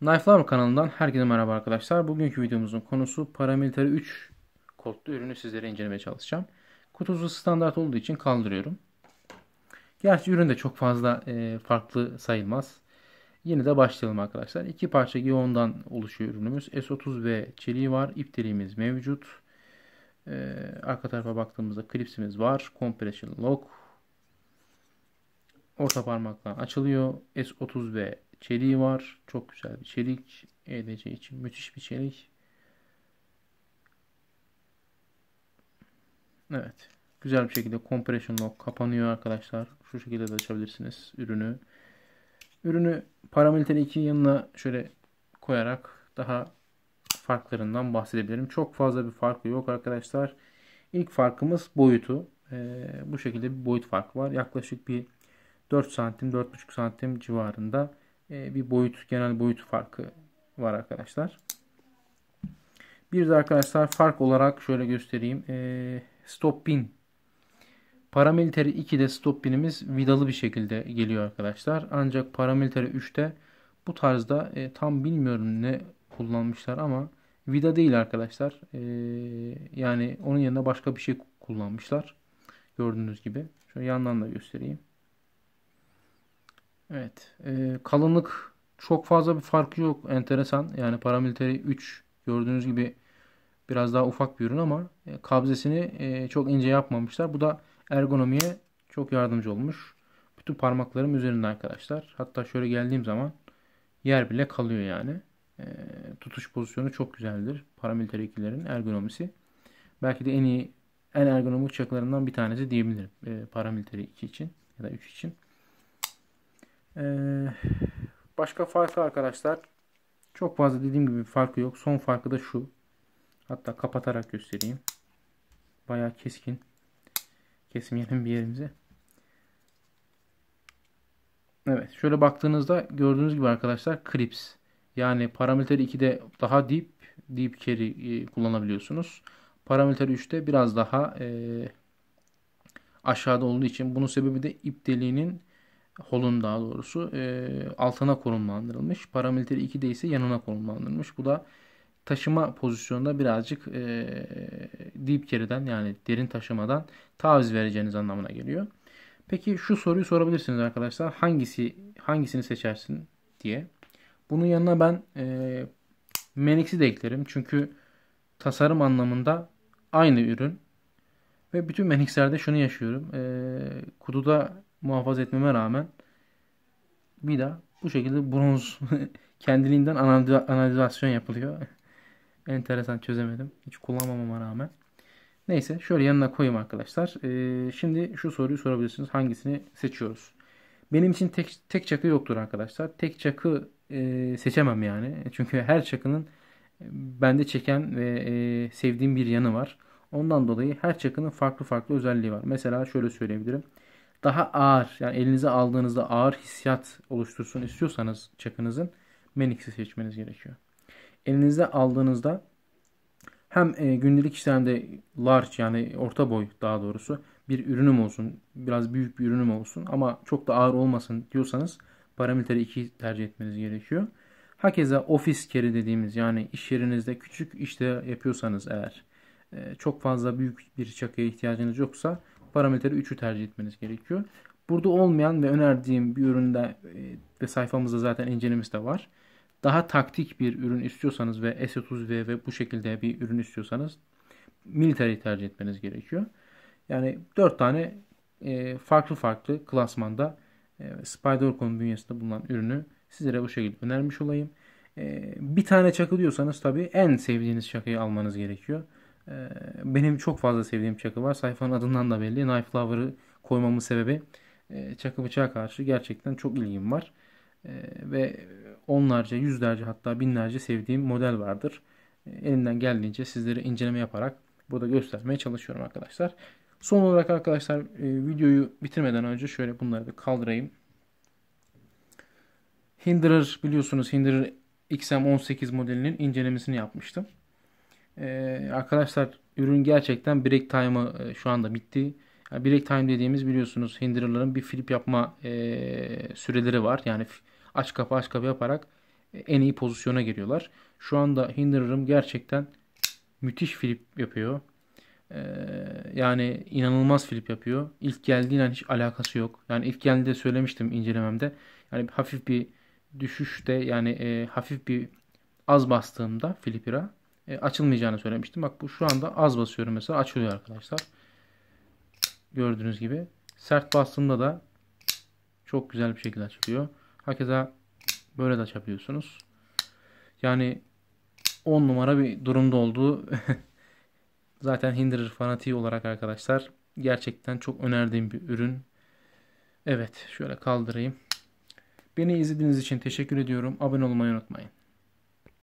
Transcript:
Knife Flower kanalından herkese merhaba arkadaşlar. Bugünkü videomuzun konusu paramilitary 3 kodlu ürünü sizlere incelemeye çalışacağım. Kutusu standart olduğu için kaldırıyorum. Gerçi ürün de çok fazla e, farklı sayılmaz. Yine de başlayalım arkadaşlar. İki parça giyondan oluşuyor ürünümüz. S30 ve çeliği var. İp deliğimiz mevcut. Ee, arka tarafa baktığımızda klipsimiz var. Compression lock. Orta parmakla açılıyor. S30 ve çeliği var. Çok güzel bir çelik. EDC için müthiş bir çelik. Evet. Güzel bir şekilde compression lock kapanıyor arkadaşlar. Şu şekilde de açabilirsiniz ürünü. Ürünü paramiliter iki yanına şöyle koyarak daha farklarından bahsedebilirim. Çok fazla bir farkı yok arkadaşlar. İlk farkımız boyutu. Ee, bu şekilde bir boyut farkı var. Yaklaşık bir 4 santim 4,5 santim civarında ee, bir boyut, genel boyut farkı var arkadaşlar. Bir de arkadaşlar fark olarak şöyle göstereyim. Ee, stop pin. Paramiliteri 2'de stop pinimiz vidalı bir şekilde geliyor arkadaşlar. Ancak paramiliteri 3'te bu tarzda e, tam bilmiyorum ne kullanmışlar ama vida değil arkadaşlar. Ee, yani onun yanında başka bir şey kullanmışlar. Gördüğünüz gibi. Şöyle yandan da göstereyim. Evet. E, kalınlık çok fazla bir farkı yok. Enteresan. Yani paramiliteri 3 gördüğünüz gibi biraz daha ufak bir ürün ama e, kabzesini e, çok ince yapmamışlar. Bu da ergonomiye çok yardımcı olmuş. Bütün parmaklarım üzerinde arkadaşlar. Hatta şöyle geldiğim zaman yer bile kalıyor yani. E, tutuş pozisyonu çok güzeldir. Paramiliter ikilerin ergonomisi. Belki de en iyi en ergonomik uçaklarından bir tanesi diyebilirim. E, paramiliter 2 için ya da 3 için. Ee, başka farkı arkadaşlar çok fazla dediğim gibi farkı yok. Son farkı da şu. Hatta kapatarak göstereyim. Bayağı keskin. Kesmeyelim bir yerimize. Evet. Şöyle baktığınızda gördüğünüz gibi arkadaşlar clips. Yani parametre 2'de daha deep, deep carry e, kullanabiliyorsunuz. Parametre 3'te biraz daha e, aşağıda olduğu için bunun sebebi de ip deliğinin Holun daha doğrusu e, altına konumlandırılmış. paramiliter 2'de ise yanına konumlandırılmış. Bu da taşıma pozisyonunda birazcık e, deep carry'den yani derin taşımadan taviz vereceğiniz anlamına geliyor. Peki şu soruyu sorabilirsiniz arkadaşlar. Hangisi hangisini seçersin diye. Bunun yanına ben e, Menix'i de eklerim. Çünkü tasarım anlamında aynı ürün. Ve bütün Menix'lerde şunu yaşıyorum. E, kutuda muhafaza etmeme rağmen bir daha bu şekilde bronz kendiliğinden analizasyon yapılıyor. Enteresan çözemedim. Hiç kullanmamama rağmen. Neyse şöyle yanına koyayım arkadaşlar. Ee, şimdi şu soruyu sorabilirsiniz. Hangisini seçiyoruz? Benim için tek, tek çakı yoktur arkadaşlar. Tek çakı e, seçemem yani. Çünkü her çakının e, bende çeken ve e, sevdiğim bir yanı var. Ondan dolayı her çakının farklı farklı özelliği var. Mesela şöyle söyleyebilirim daha ağır yani elinize aldığınızda ağır hissiyat oluştursun istiyorsanız çakınızın Menix'i seçmeniz gerekiyor. Elinize aldığınızda hem e, gündelik işlemde large yani orta boy daha doğrusu bir ürünüm olsun, biraz büyük bir ürünüm olsun ama çok da ağır olmasın diyorsanız parametre 2 tercih etmeniz gerekiyor. Hakeza ofis keri dediğimiz yani iş yerinizde küçük işte yapıyorsanız eğer e, çok fazla büyük bir çakıya ihtiyacınız yoksa parametre 3'ü tercih etmeniz gerekiyor. Burada olmayan ve önerdiğim bir üründe e, ve sayfamızda zaten incelemiz de var. Daha taktik bir ürün istiyorsanız ve S30V ve bu şekilde bir ürün istiyorsanız militeri tercih etmeniz gerekiyor. Yani 4 tane e, farklı farklı klasmanda e, Spider-Con bünyesinde bulunan ürünü sizlere bu şekilde önermiş olayım. Bir tane çakılıyorsanız diyorsanız tabii en sevdiğiniz çakıyı almanız gerekiyor. Ee, benim çok fazla sevdiğim çakı var. Sayfanın adından da belli. Knife Lover'ı koymamın sebebi e, çakı bıçağa karşı gerçekten çok ilgim var. Ee, ve onlarca, yüzlerce hatta binlerce sevdiğim model vardır. Ee, elimden geldiğince sizlere inceleme yaparak burada göstermeye çalışıyorum arkadaşlar. Son olarak arkadaşlar e, videoyu bitirmeden önce şöyle bunları bir kaldırayım. Hinderer biliyorsunuz Hinderer XM18 modelinin incelemesini yapmıştım. Ee, arkadaşlar ürün gerçekten break time'ı e, şu anda bitti. Yani break time dediğimiz biliyorsunuz hinderların bir flip yapma e, süreleri var. Yani aç kapı aç kapı yaparak e, en iyi pozisyona geliyorlar. Şu anda hinderlarım gerçekten müthiş flip yapıyor. E, yani inanılmaz flip yapıyor. İlk geldiğiyle hiç alakası yok. Yani ilk geldiğinde söylemiştim incelememde. Yani hafif bir düşüşte yani e, hafif bir az bastığımda Filipira e, açılmayacağını söylemiştim. Bak bu şu anda az basıyorum mesela açılıyor arkadaşlar. Gördüğünüz gibi. Sert bastığımda da çok güzel bir şekilde açılıyor. Hakeza böyle de açabiliyorsunuz. Yani 10 numara bir durumda olduğu zaten Hinderer fanatiği olarak arkadaşlar gerçekten çok önerdiğim bir ürün. Evet şöyle kaldırayım. Beni izlediğiniz için teşekkür ediyorum. Abone olmayı unutmayın.